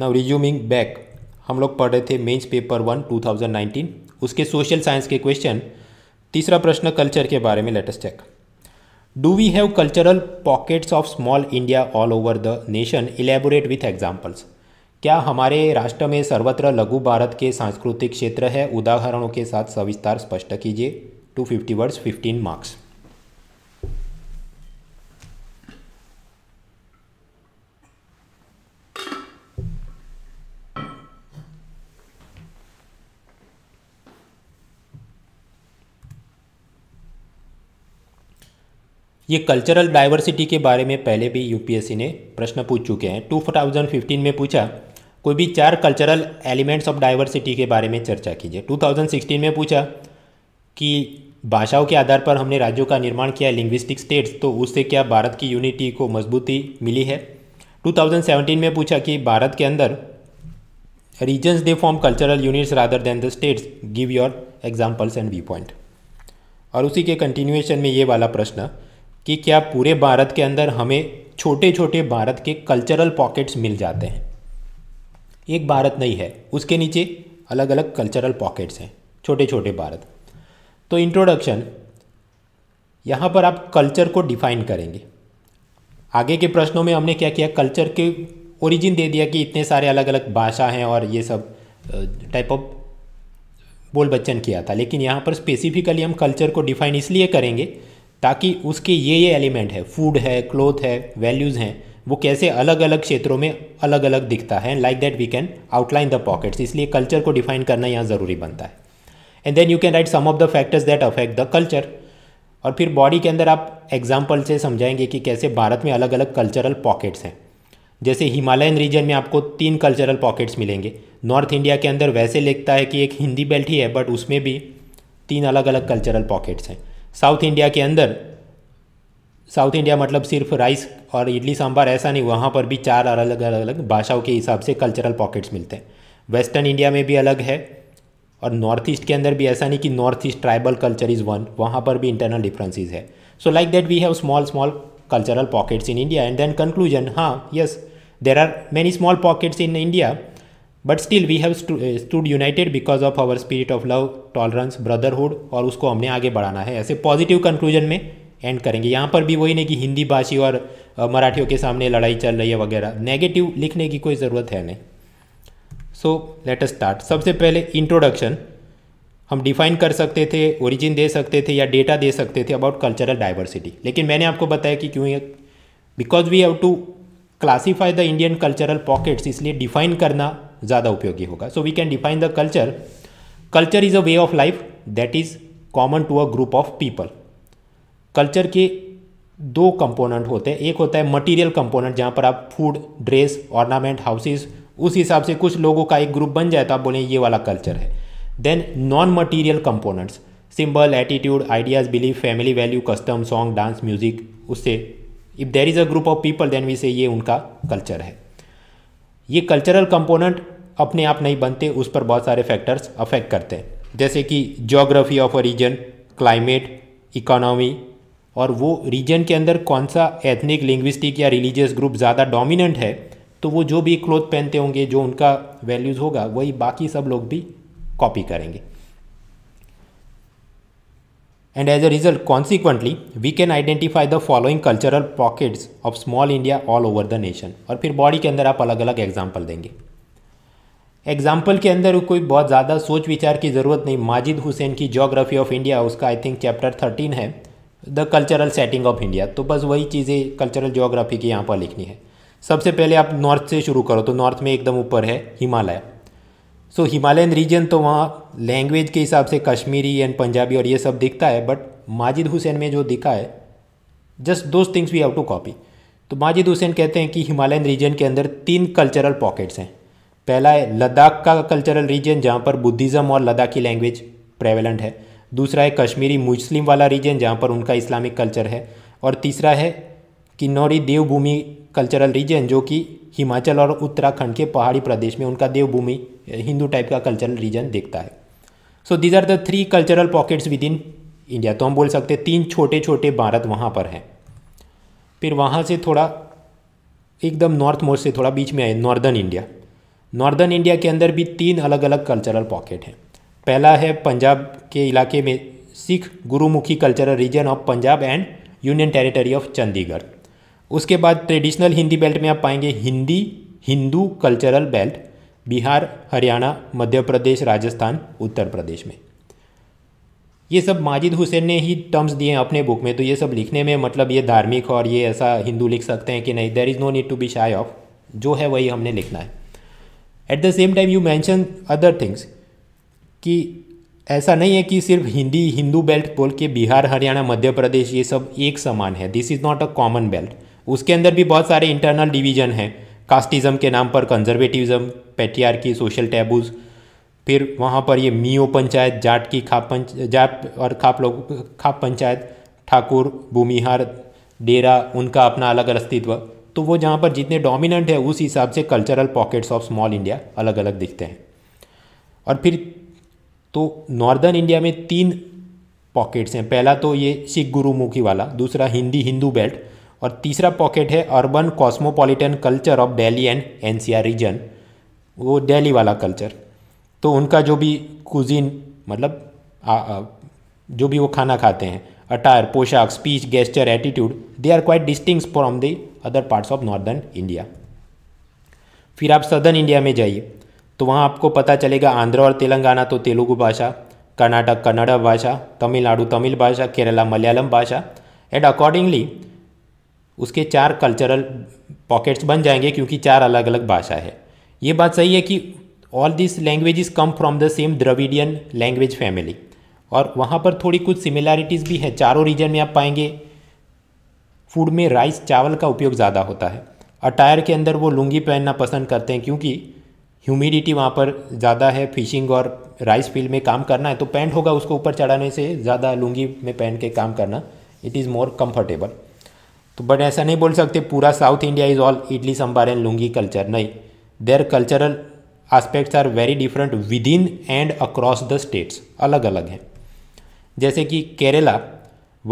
Now resuming back हम लोग पढ़ रहे थे मेंस पेपर वन 2019 उसके सोशल साइंस के क्वेश्चन तीसरा प्रश्न कल्चर के बारे में latest check do we have cultural pockets of small India all over the nation elaborate with examples क्या हमारे राष्ट्र में सर्वत्र लघु भारत के सांस्कृतिक क्षेत्र है उदाहरणों के साथ सविस्तार स्पष्ट कीजिए two fifty words fifteen marks ये कल्चरल डाइवर्सिटी के बारे में पहले भी यूपीएससी ने प्रश्न पूछ चुके हैं 2015 में पूछा कोई भी चार कल्चरल एलिमेंट्स ऑफ डाइवर्सिटी के बारे में चर्चा कीजिए 2016 में पूछा कि भाषाओं के आधार पर हमने राज्यों का निर्माण किया लिंग्विस्टिक स्टेट्स तो उससे क्या भारत की यूनिटी को मजबूती मिली है 2017 में पूछा कि भारत के अंदर regions they form cultural units rather than the states give your examples and viewpoint और उसी के कंटिन्यूएशन में ये वाला प्रश्न कि क्या पूरे भारत के अंदर हमें छोटे छोटे भारत के कल्चरल पॉकेट्स मिल जाते हैं एक भारत नहीं है उसके नीचे अलग अलग कल्चरल पॉकेट्स हैं छोटे छोटे भारत तो इंट्रोडक्शन यहाँ पर आप कल्चर को डिफाइन करेंगे आगे के प्रश्नों में हमने क्या किया कल्चर के ओरिजिन दे दिया कि इतने सारे अलग अलग भाषा हैं और ये सब टाइप ऑफ बोल बच्चन किया था लेकिन यहाँ पर स्पेसिफिकली हम कल्चर को डिफाइन इसलिए करेंगे ताकि उसके ये ये एलिमेंट है फूड है क्लोथ है वैल्यूज़ हैं वो कैसे अलग अलग क्षेत्रों में अलग अलग दिखता है like that we can outline the pockets इसलिए कल्चर को डिफाइन करना यहाँ ज़रूरी बनता है and then you can write some of the factors that affect the culture और फिर बॉडी के अंदर आप एग्जाम्पल से समझाएंगे कि कैसे भारत में अलग अलग कल्चरल पॉकेट्स हैं जैसे हिमालयन रीजन में आपको तीन कल्चरल पॉकेट्स मिलेंगे नॉर्थ इंडिया के अंदर वैसे लिखता है कि एक हिंदी बेल्ट ही है बट उसमें भी तीन अलग अलग कल्चरल पॉकेट्स हैं साउथ इंडिया के अंदर साउथ इंडिया मतलब सिर्फ राइस और इडली सांभार ऐसा नहीं वहाँ पर भी चार अलग अलग अलग भाषाओं के हिसाब से कल्चरल पॉकेट्स मिलते हैं वेस्टर्न इंडिया में भी अलग है और नॉर्थ ईस्ट के अंदर भी ऐसा नहीं कि North East tribal culture is one वहाँ पर भी इंटरनल डिफरेंसेस है so like that we have small small cultural pockets in India and then conclusion हाँ yes there are many small pockets in India but still we have stood united because of our spirit of love tolerance brotherhood और उसको हमने आगे बढ़ाना है ऐसे positive conclusion में and करेंगे यहाँ पर भी वही नहीं कि हिंदी भाषी और मराठियों के सामने लड़ाई चल रही है वगैरह नेगेटिव लिखने की कोई ज़रूरत है नहीं सो लेट अस स्टार्ट सबसे पहले इंट्रोडक्शन हम डिफाइन कर सकते थे ओरिजिन दे सकते थे या डेटा दे सकते थे अबाउट कल्चरल डाइवर्सिटी लेकिन मैंने आपको बताया कि क्यों because we have to classify the Indian cultural pockets इसलिए डिफाइन करना ज़्यादा उपयोगी होगा so we can define the culture culture is a way of life that is common to a group of people culture के दो component होते हैं एक होता है मटेरियल कंपोनेंट जहाँ पर आप फूड ड्रेस ऑर्नामेंट हाउसेस उस हिसाब से कुछ लोगों का एक ग्रुप बन जाए तो आप बोलें ये वाला कल्चर है then non material components symbol attitude ideas believe family value custom song dance music उससे if there is a group of people then we say ये उनका कल्चर है ये कल्चरल कंपोनेंट अपने आप नहीं बनते उस पर बहुत सारे फैक्टर्स अफेक्ट करते हैं जैसे कि geography of a region climate economy और वो रीजन के अंदर कौन सा एथनिक लिंग्विस्टिक या रिलीजियस ग्रुप ज़्यादा डोमिनेंट है तो वो जो भी क्लोथ पहनते होंगे जो उनका वैल्यूज़ होगा वही बाकी सब लोग भी कॉपी करेंगे And as a result, consequently, we can identify the following cultural pockets of small India all over the nation. और फिर बॉडी के अंदर आप अलग अलग एग्जाम्पल देंगे एग्जाम्पल के अंदर कोई बहुत ज़्यादा सोच विचार की ज़रूरत नहीं माजिद हुसैन की जोग्राफी ऑफ इंडिया उसका आई थिंक चैप्टर थर्टीन है the cultural setting of India तो बस वही चीज़ें कल्चरल जोग्राफी की यहाँ पर लिखनी है सबसे पहले आप नॉर्थ से शुरू करो तो नॉर्थ में एकदम ऊपर है हिमालय सो हिमालयन रीजन तो वहाँ लैंग्वेज के हिसाब से कश्मीरी एंड पंजाबी और ये सब दिखता है बट माजिद हुसैन में जो दिखा है just those things we have to copy तो माजिद हुसैन कहते हैं कि हिमालयन रीजन के अंदर तीन कल्चरल पॉकेट्स हैं पहला है लद्दाख का कल्चरल रीजन जहाँ पर बुद्धिज़्म और लद्दाखी लैंग्वेज प्रेवलेंट है दूसरा है कश्मीरी मुस्लिम वाला रीजन जहाँ पर उनका इस्लामिक कल्चर है और तीसरा है किन्नौरी देवभूमि कल्चरल रीजन जो कि हिमाचल और उत्तराखंड के पहाड़ी प्रदेश में उनका देवभूमि हिंदू टाइप का कल्चरल रीजन देखता है so these are the three cultural pockets within India तो हम बोल सकते हैं तीन छोटे छोटे भारत वहाँ पर हैं फिर वहाँ से थोड़ा एकदम नॉर्थ मोस्ट से थोड़ा बीच में आए नॉर्दर्न इंडिया नॉर्दर्न इंडिया के अंदर भी तीन अलग अलग कल्चरल पॉकेट हैं पहला है पंजाब के इलाके में Sikh Gurmukhi cultural region of Punjab and union territory of Chandigarh उसके बाद ट्रेडिशनल हिंदी बेल्ट में आप पाएंगे हिंदी हिंदू कल्चरल बेल्ट बिहार हरियाणा मध्य प्रदेश राजस्थान उत्तर प्रदेश में ये सब माजिद हुसैन ने ही टर्म्स दिए हैं अपने बुक में तो ये सब लिखने में मतलब ये धार्मिक और ये ऐसा हिंदू लिख सकते हैं कि नहीं there is no need to be shy of जो है वही हमने लिखना है at the same time you mention other things कि ऐसा नहीं है कि सिर्फ हिंदी हिंदू बेल्ट बोल के बिहार हरियाणा मध्य प्रदेश ये सब एक समान है this is not a common belt उसके अंदर भी बहुत सारे इंटरनल डिवीज़न हैं कास्टिज़म के नाम पर कंजर्वेटिविज़म की सोशल टैबूज़ फिर वहाँ पर ये मियो पंचायत जाट की खाप पंच जाट और खाप लोग खाप पंचायत ठाकुर भूमिहार डेरा उनका अपना अलग अस्तित्व तो वो जहाँ पर जितने डोमिनेंट है उस हिसाब से cultural pockets of small India अलग अलग दिखते हैं और फिर तो नॉर्दर्न इंडिया में तीन पॉकेट्स हैं पहला तो ये सिख गुरुमुखी वाला दूसरा हिंदी हिंदू बेल्ट और तीसरा पॉकेट है urban cosmopolitan culture of Delhi and NCR region वो डेली वाला कल्चर तो उनका जो भी कुजीन मतलब आ, आ, जो भी वो खाना खाते हैं अटायर पोशाक speech gesture attitude they are quite distinct from the other parts of northern India फिर आप सदर्न इंडिया में जाइए तो वहाँ आपको पता चलेगा आंध्र और तेलंगाना तो तेलुगु भाषा कर्नाटक कन्नड़ भाषा तमिलनाडु तमिल भाषा केरला मलयालम भाषा एंड अकॉर्डिंगली उसके चार कल्चरल पॉकेट्स बन जाएंगे क्योंकि चार अलग अलग भाषा है ये बात सही है कि all this languages come from the same Dravidian language family और वहाँ पर थोड़ी कुछ सिमिलैरिटीज़ भी है चारों रीजन में आप पाएंगे फूड में राइस चावल का उपयोग ज़्यादा होता है अटायर के अंदर वो लुंगी पहनना पसंद करते हैं क्योंकि ह्यूमिडिटी वहाँ पर ज़्यादा है फिशिंग और राइस फील्ड में काम करना है तो पैंट होगा उसको ऊपर चढ़ाने से ज़्यादा लुंगी में पहन के काम करना इट इज़ मोर कम्फर्टेबल तो बट ऐसा नहीं बोल सकते पूरा South India is all idli sambar and lungi culture नहीं their cultural aspects are very different within and across the states अलग अलग हैं जैसे कि केरला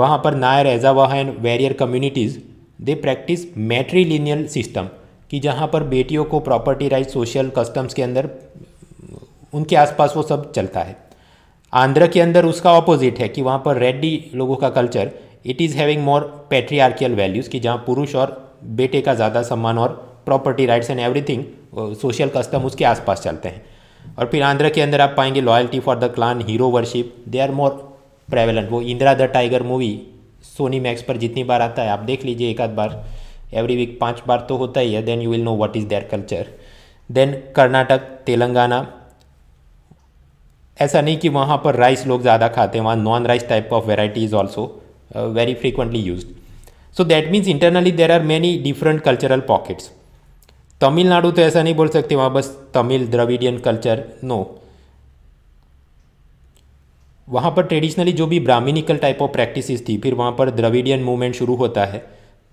वहाँ पर Nair Ezhava and Warrier communities they practice matrilineal system कि जहाँ पर बेटियों को प्रॉपर्टी राइट सोशल कस्टम्स के अंदर उनके आसपास वो सब चलता है आंध्र के अंदर उसका ऑपोजिट है कि वहाँ पर रेड्डी लोगों का culture it is having more patriarchal values कि जहाँ पुरुष और बेटे का ज़्यादा सम्मान और property rights and everything social custom उसके आसपास चलते हैं और फिर आंध्र के अंदर आप पाएंगे loyalty for the clan hero worship they are more prevalent वो Indra the Tiger movie Sony Max पर जितनी बार आता है आप देख लीजिए एक आध बार एवरी वीक पाँच बार तो होता ही है then you will know what is their culture then Karnataka Telangana ऐसा नहीं कि वहाँ पर राइस लोग ज़्यादा खाते हैं वहाँ non rice type of variety is also uh, very frequently used. So that means internally there are many different cultural pockets. Tamil Nadu तो ऐसा नहीं बोल सकते वहाँ बस तमिल द्रविडियन कल्चर नो वहाँ पर ट्रेडिशनली जो भी ब्राह्मणिकल टाइप ऑफ प्रैक्टिसेस थी फिर वहाँ पर द्रविडियन मूवमेंट शुरू होता है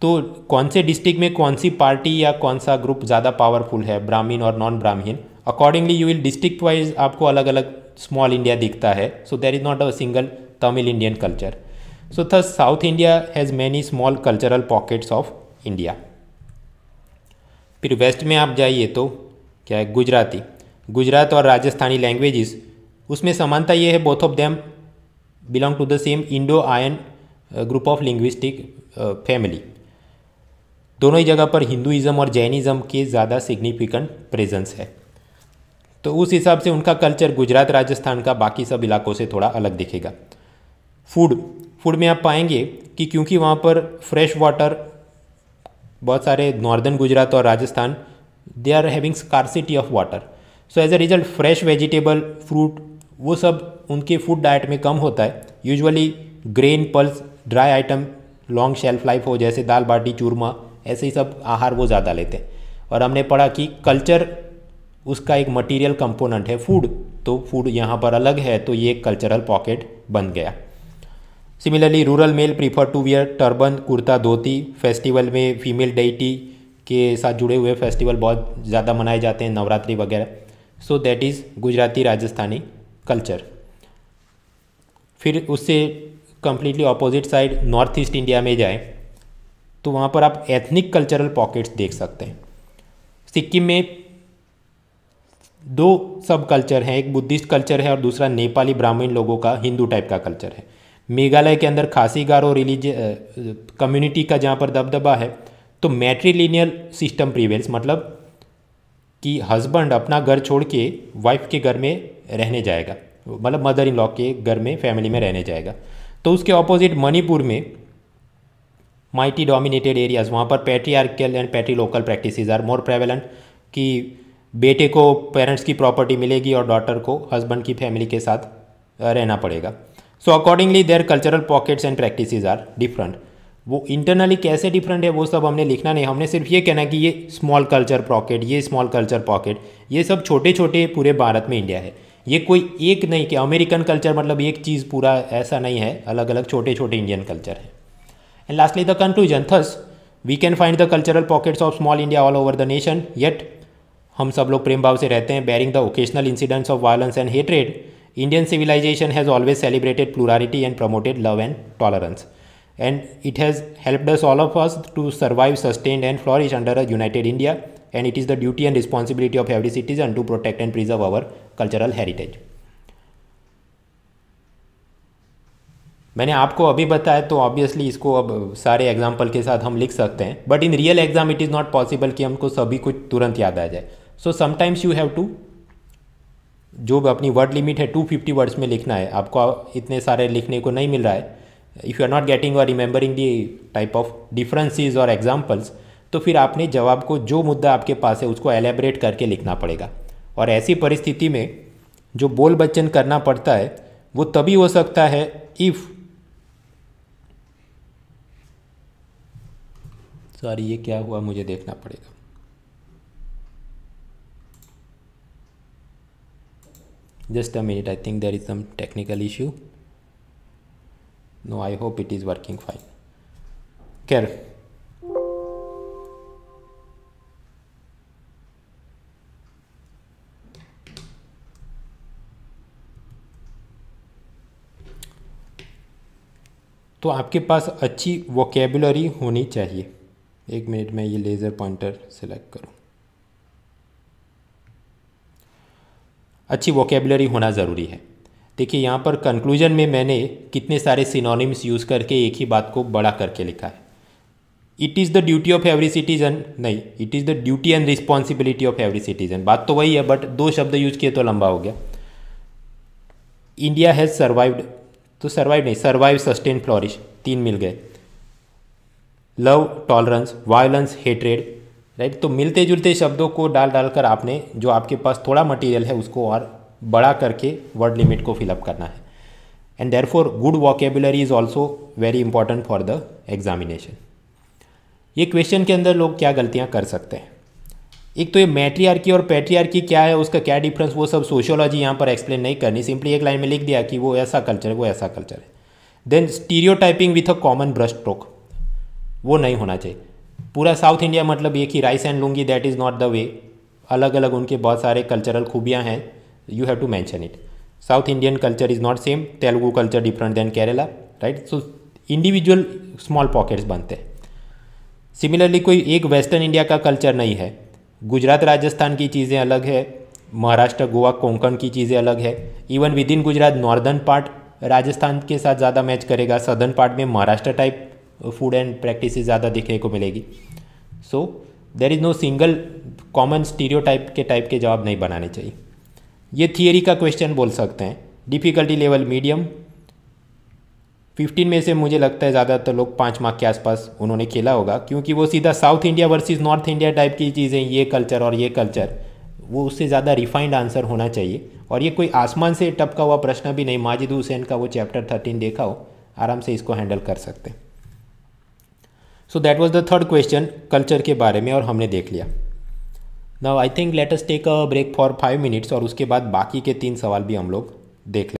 तो कौन से डिस्ट्रिक्ट में कौन सी पार्टी या कौन सा ग्रुप ज़्यादा पावरफुल है ब्राह्मीण और non Brahmin accordingly you will district wise आपको अलग अलग स्मॉल इंडिया दिखता है so there is not a single Tamil Indian culture So thus South India has many small cultural pockets of India. फिर वेस्ट में आप जाइए तो क्या है गुजराती गुजरात और राजस्थानी लैंग्वेजेस उसमें समानता ये है both of them belong to the same Indo Aryan group of linguistic family दोनों ही जगह पर हिंदुज़म और जैनिज्म के ज़्यादा सिग्निफिकेंट प्रेजेंस है तो उस हिसाब से उनका कल्चर गुजरात राजस्थान का बाकी सब इलाकों से थोड़ा अलग दिखेगा फूड फूड में आप पाएंगे कि क्योंकि वहाँ पर फ्रेश वाटर बहुत सारे नॉर्दर्न गुजरात और Rajasthan they are having scarcity of water so as a result fresh vegetable fruit वो सब उनके फूड डाइट में कम होता है usually grain pulse dry item long shelf life हो जैसे दाल बाटी चूरमा ऐसे ही सब आहार वो ज़्यादा लेते हैं और हमने पढ़ा कि कल्चर उसका एक मटेरियल कंपोनेंट है फूड तो फूड यहाँ पर अलग है तो ये एक कल्चरल पॉकेट बन गया similarly rural male prefer to wear turban kurta dhoti festival में फीमेल डेटी के साथ जुड़े हुए फेस्टिवल बहुत ज़्यादा मनाए जाते हैं नवरात्रि वगैरह so that is Gujarati Rajasthani culture फिर उससे completely opposite side North East India में जाए तो वहाँ पर आप एथनिक कल्चरल पॉकेट्स देख सकते हैं सिक्किम में दो सब कल्चर हैं एक बुद्धिस्ट कल्चर है और दूसरा नेपाली ब्राह्मण लोगों का हिंदू टाइप का कल्चर है मेघालय के अंदर खासी गारो रिलीज कम्युनिटी का जहाँ पर दबदबा है तो मैट्रीलिनियल सिस्टम प्रिवेल्स मतलब कि हस्बैंड अपना घर छोड़ के वाइफ के घर में रहने जाएगा मतलब मदर इन लॉ के घर में फैमिली में रहने जाएगा तो उसके ऑपोजिट मणिपुर में माइटी डोमिनेटेड एरियाज वहाँ पर patriarchal and patrilocal practice are more prevalent कि बेटे को पेरेंट्स की प्रॉपर्टी मिलेगी और डॉटर को हस्बैंड की फैमिली के साथ रहना पड़ेगा so accordingly their cultural pockets and practices are different वो इंटरनली कैसे डिफरेंट है वो सब हमने लिखना नहीं हमने सिर्फ ये कहना कि ये स्मॉल कल्चर पॉकेट ये स्मॉल कल्चर पॉकेट ये सब छोटे छोटे पूरे भारत में इंडिया है ये कोई एक नहीं कि अमेरिकन कल्चर मतलब एक चीज़ पूरा ऐसा नहीं है अलग अलग छोटे छोटे इंडियन कल्चर है and lastly the conclusion thus we can find the cultural pockets of small India all over the nation yet हम सब लोग प्रेम भाव से रहते हैं barring the occasional incidents of violence and hatred Indian civilization has always celebrated plurality and promoted love and tolerance. And it has helped us, all of us, to survive, sustain, and flourish under a united India. And it is the duty and responsibility of every citizen to protect and preserve our cultural heritage. मैंने आपको अभी बताया तो obviously इसको अब सारे example के साथ हम लिख सकते हैं but in real exam it is not possible कि हमको सभी कुछ तुरंत याद आ जाए so sometimes you have to जो भी अपनी वर्ड लिमिट है टू फिफ्टी वर्ड्स में लिखना है आपको इतने सारे लिखने को नहीं मिल रहा है if you are not getting और remembering the type of differences और एग्जाम्पल्स तो फिर आपने जवाब को जो मुद्दा आपके पास है उसको एलेबरेट करके लिखना पड़ेगा और ऐसी परिस्थिति में जो बोल बच्चन करना पड़ता है वो तभी हो सकता है इफ़ सॉरी ये क्या हुआ मुझे देखना पड़ेगा just a minute I think there is some technical issue no I hope it is working fine care तो आपके पास अच्छी वोकेबुलरी होनी चाहिए एक मिनट में ये लेज़र पॉइंटर सेलेक्ट करूँ अच्छी वोकेबलरी होना ज़रूरी है देखिए यहाँ पर कंक्लूजन में मैंने कितने सारे सिनोनिम्स यूज़ करके एक ही बात को बड़ा करके लिखा है it is the duty of every citizen नहीं it is the duty and responsibility of every citizen बात तो वही है बट दो शब्द यूज किए तो लंबा हो गया इंडिया हैज़ सर्वाइव्ड तो सर्वाइव नहीं सर्वाइव सस्टेन फ्लॉरिश तीन मिल गए love tolerance violence hatred right तो मिलते जुलते शब्दों को डाल डाल कर आपने जो आपके पास थोड़ा मटेरियल है उसको और बड़ा करके वर्ड लिमिट को फिलअप करना है and therefore good vocabulary is also very important for the examination ये क्वेश्चन के अंदर लोग क्या गलतियाँ कर सकते हैं एक तो ये मैट्रियार्की और पैट्रियार्की क्या है उसका क्या डिफरेंस वो सब सोशियोलॉजी यहाँ पर एक्सप्लेन नहीं करनी सिंपली एक लाइन में लिख दिया कि वो ऐसा कल्चर है वो ऐसा कल्चर है then stereotyping with a common brush stroke वो नहीं होना चाहिए पूरा साउथ इंडिया मतलब ये कि rice and lungi that is not the way अलग अलग उनके बहुत सारे कल्चरल खूबियाँ हैं you have to mention it South Indian culture is not same Telugu culture different than Kerala right so individual small pockets बनते हैं सिमिलरली कोई एक वेस्टर्न इंडिया का कल्चर नहीं है गुजरात राजस्थान की चीज़ें अलग है महाराष्ट्र गोवा कोंकण की चीज़ें अलग है even within Gujarat northern part Rajasthan के साथ ज़्यादा मैच करेगा सदर्न पार्ट में Maharashtra type food and practice ज़्यादा देखने को मिलेगी so there is no single common stereotype के टाइप के जवाब नहीं बनाने चाहिए ये थियरी का क्वेश्चन बोल सकते हैं डिफ़िकल्टी लेवल मीडियम फिफ्टीन में से मुझे लगता है ज़्यादातर लोग पाँच मार्क के आसपास उन्होंने खेला होगा क्योंकि वो सीधा South India versus North India type की चीज़ें ये कल्चर और ये कल्चर वो उससे ज़्यादा रिफाइंड आंसर होना चाहिए और ये कोई आसमान से टपका हुआ प्रश्न भी नहीं माजिद हुसैन का वो चैप्टर थर्टीन देखा हो आराम से इसको हैंडल कर सकते हैं so that was the third question culture के बारे में और हमने देख लिया now I think let's take a break for five minutes और उसके बाद बाकी के तीन सवाल भी हम लोग देख लें